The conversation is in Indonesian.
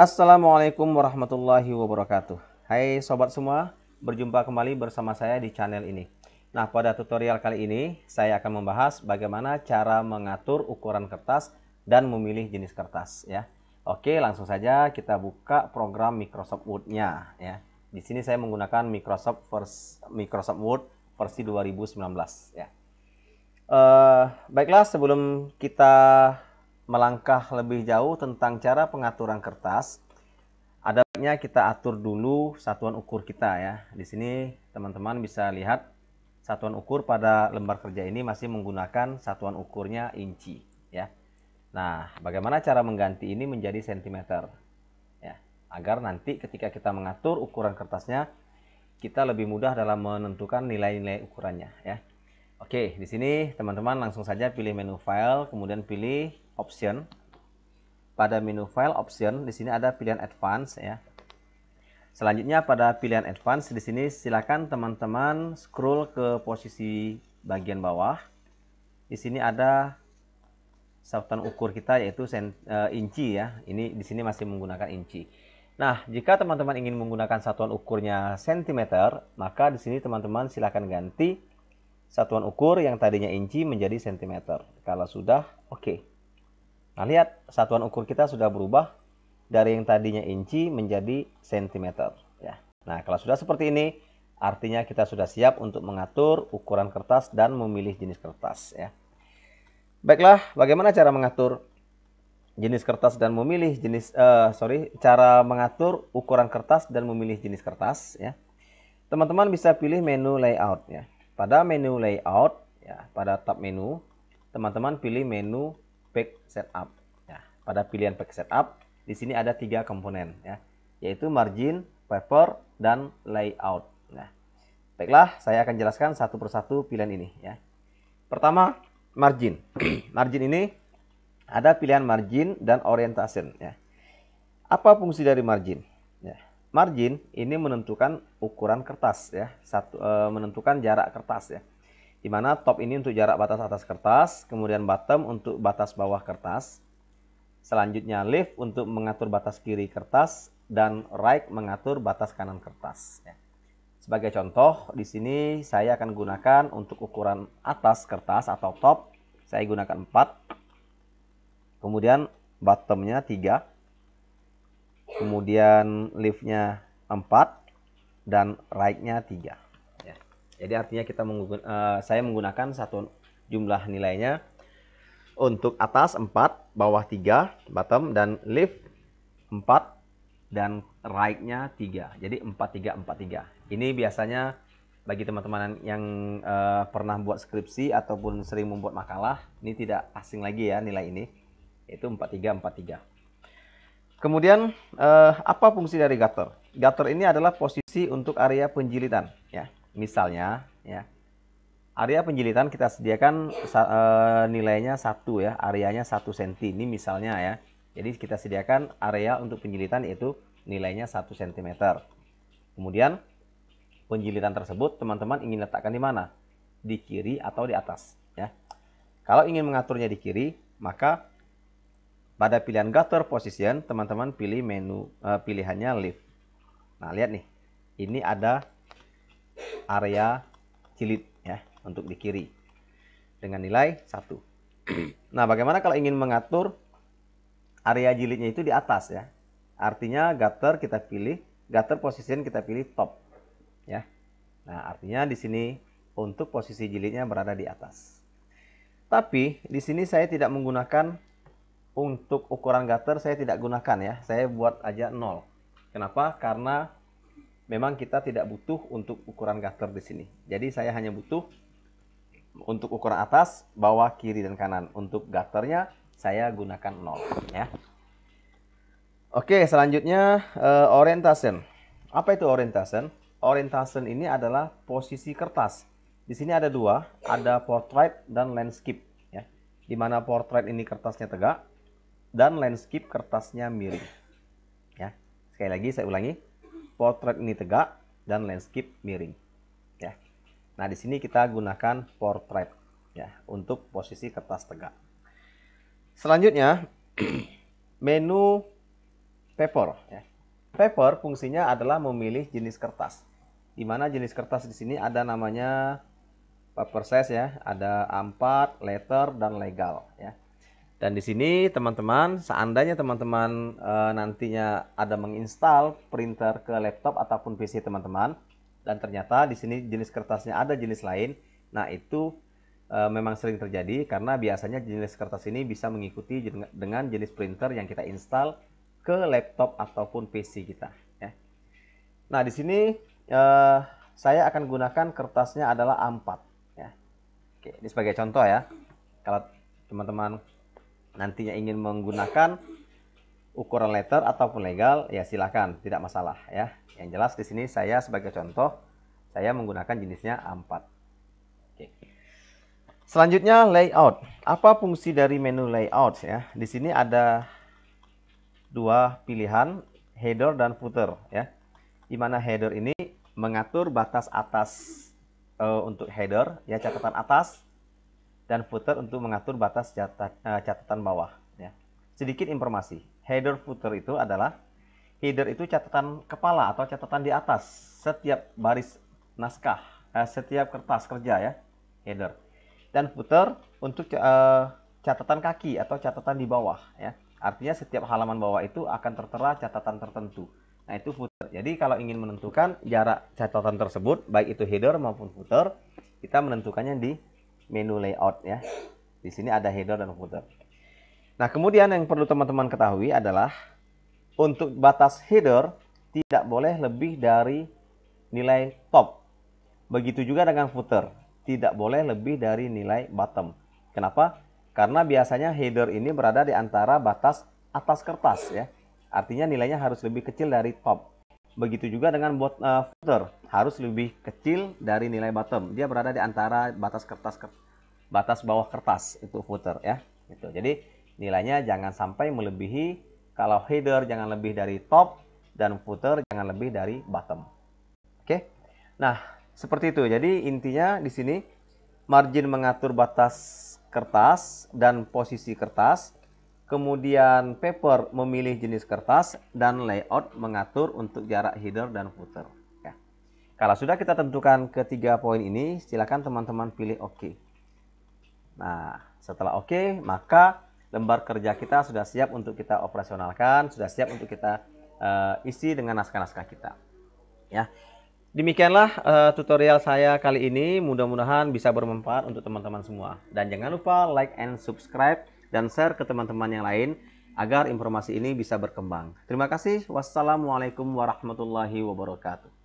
Assalamualaikum warahmatullahi wabarakatuh. Hai sobat semua, berjumpa kembali bersama saya di channel ini. Nah, pada tutorial kali ini saya akan membahas bagaimana cara mengatur ukuran kertas dan memilih jenis kertas ya. Oke, langsung saja kita buka program Microsoft Word-nya ya. Di sini saya menggunakan Microsoft vers Microsoft Word versi 2019 ya. Uh, baiklah sebelum kita melangkah lebih jauh tentang cara pengaturan kertas, ada baiknya kita atur dulu satuan ukur kita ya. Di sini teman-teman bisa lihat satuan ukur pada lembar kerja ini masih menggunakan satuan ukurnya inci ya. Nah, bagaimana cara mengganti ini menjadi sentimeter? Ya, agar nanti ketika kita mengatur ukuran kertasnya kita lebih mudah dalam menentukan nilai-nilai ukurannya ya. Oke, di sini teman-teman langsung saja pilih menu file, kemudian pilih option. Pada menu file option di sini ada pilihan advance ya. Selanjutnya pada pilihan advance di sini silakan teman-teman scroll ke posisi bagian bawah. Di sini ada sautan ukur kita yaitu eh, inci ya. Ini di sini masih menggunakan inci. Nah, jika teman-teman ingin menggunakan satuan ukurnya sentimeter, maka di sini teman-teman silakan ganti satuan ukur yang tadinya inci menjadi sentimeter. Kalau sudah, oke. Okay. Nah, lihat satuan ukur kita sudah berubah dari yang tadinya inci menjadi sentimeter. Ya. Nah, kalau sudah seperti ini, artinya kita sudah siap untuk mengatur ukuran kertas dan memilih jenis kertas. Ya. Baiklah, bagaimana cara mengatur jenis kertas dan memilih jenis, uh, sorry, cara mengatur ukuran kertas dan memilih jenis kertas. Ya. Teman-teman bisa pilih menu layout. Ya. Pada menu layout, ya, pada tab menu, teman-teman pilih menu pack setup. Ya, pada pilihan pack setup, di sini ada tiga komponen ya, yaitu margin, paper, dan layout. Nah, baiklah saya akan jelaskan satu persatu pilihan ini ya. Pertama, margin. margin ini ada pilihan margin dan orientation ya. Apa fungsi dari margin? Ya. Margin ini menentukan ukuran kertas ya, satu e, menentukan jarak kertas ya di mana top ini untuk jarak batas atas kertas, kemudian bottom untuk batas bawah kertas. Selanjutnya lift untuk mengatur batas kiri kertas dan right mengatur batas kanan kertas. Ya. Sebagai contoh, di sini saya akan gunakan untuk ukuran atas kertas atau top, saya gunakan 4. Kemudian bottomnya 3. Kemudian liftnya 4 dan right-nya 3. Jadi artinya kita menggunakan, uh, saya menggunakan satu jumlah nilainya untuk atas 4, bawah 3, bottom, dan lift 4, dan right-nya 3. Jadi 4, 3, 4, 3. Ini biasanya bagi teman-teman yang uh, pernah buat skripsi ataupun sering membuat makalah, ini tidak asing lagi ya nilai ini, Itu 4 3 4 3. Kemudian uh, apa fungsi dari gutter? Gutter ini adalah posisi untuk area penjilitan ya. Misalnya, ya. Area penjilitan kita sediakan e, nilainya satu ya, areanya satu senti. Ini misalnya ya. Jadi kita sediakan area untuk penjilitan yaitu nilainya satu cm. Kemudian penjilitan tersebut teman-teman ingin letakkan di mana? Di kiri atau di atas, ya. Kalau ingin mengaturnya di kiri, maka pada pilihan gutter position teman-teman pilih menu e, pilihannya lift. Nah, lihat nih. Ini ada area jilid ya untuk di kiri dengan nilai satu. Nah, bagaimana kalau ingin mengatur area jilidnya itu di atas ya? Artinya gutter kita pilih, gutter position kita pilih top ya. Nah, artinya di sini untuk posisi jilidnya berada di atas. Tapi di sini saya tidak menggunakan untuk ukuran gutter saya tidak gunakan ya. Saya buat aja nol. Kenapa? Karena memang kita tidak butuh untuk ukuran gutter di sini. Jadi saya hanya butuh untuk ukuran atas, bawah, kiri, dan kanan. Untuk gutternya saya gunakan 0 ya. Oke, selanjutnya uh, eh, orientation. Apa itu orientation? Orientation ini adalah posisi kertas. Di sini ada dua, ada portrait dan landscape. Ya. Di mana portrait ini kertasnya tegak dan landscape kertasnya miring. Ya. Sekali lagi saya ulangi, portrait ini tegak, dan landscape miring. Ya. Nah, di sini kita gunakan portrait ya untuk posisi kertas tegak. Selanjutnya menu paper ya. Paper fungsinya adalah memilih jenis kertas. Di mana jenis kertas di sini ada namanya paper size ya, ada A4, letter dan legal ya. Dan di sini teman-teman, seandainya teman-teman e, nantinya ada menginstal printer ke laptop ataupun PC teman-teman, dan ternyata di sini jenis kertasnya ada jenis lain, nah itu e, memang sering terjadi karena biasanya jenis kertas ini bisa mengikuti dengan jenis printer yang kita install ke laptop ataupun PC kita. Ya. Nah di sini e, saya akan gunakan kertasnya adalah A4. Ya. Oke, ini sebagai contoh ya. Kalau teman-teman nantinya ingin menggunakan ukuran letter ataupun legal ya silahkan tidak masalah ya yang jelas di sini saya sebagai contoh saya menggunakan jenisnya A4 Oke. selanjutnya layout apa fungsi dari menu layout ya di sini ada dua pilihan header dan footer ya di mana header ini mengatur batas atas uh, untuk header ya catatan atas dan footer untuk mengatur batas eh, catatan bawah. Ya. Sedikit informasi, header footer itu adalah header itu catatan kepala atau catatan di atas setiap baris naskah, eh, setiap kertas kerja ya, header. Dan footer untuk eh, catatan kaki atau catatan di bawah ya. Artinya setiap halaman bawah itu akan tertera catatan tertentu. Nah, itu footer. Jadi kalau ingin menentukan jarak catatan tersebut, baik itu header maupun footer, kita menentukannya di menu layout ya. Di sini ada header dan footer. Nah, kemudian yang perlu teman-teman ketahui adalah untuk batas header tidak boleh lebih dari nilai top. Begitu juga dengan footer, tidak boleh lebih dari nilai bottom. Kenapa? Karena biasanya header ini berada di antara batas atas kertas ya. Artinya nilainya harus lebih kecil dari top. Begitu juga dengan buat uh, eh, footer harus lebih kecil dari nilai bottom. Dia berada di antara batas kertas ke, batas bawah kertas itu footer ya. Gitu. Jadi nilainya jangan sampai melebihi kalau header jangan lebih dari top dan footer jangan lebih dari bottom. Oke. Nah, seperti itu. Jadi intinya di sini margin mengatur batas kertas dan posisi kertas Kemudian paper memilih jenis kertas dan layout mengatur untuk jarak header dan footer. Ya. Kalau sudah kita tentukan ketiga poin ini, silakan teman-teman pilih OK. Nah, setelah OK, maka lembar kerja kita sudah siap untuk kita operasionalkan, sudah siap untuk kita uh, isi dengan naskah-naskah kita. Ya. Demikianlah uh, tutorial saya kali ini. Mudah-mudahan bisa bermanfaat untuk teman-teman semua. Dan jangan lupa like and subscribe dan share ke teman-teman yang lain agar informasi ini bisa berkembang. Terima kasih. Wassalamualaikum warahmatullahi wabarakatuh.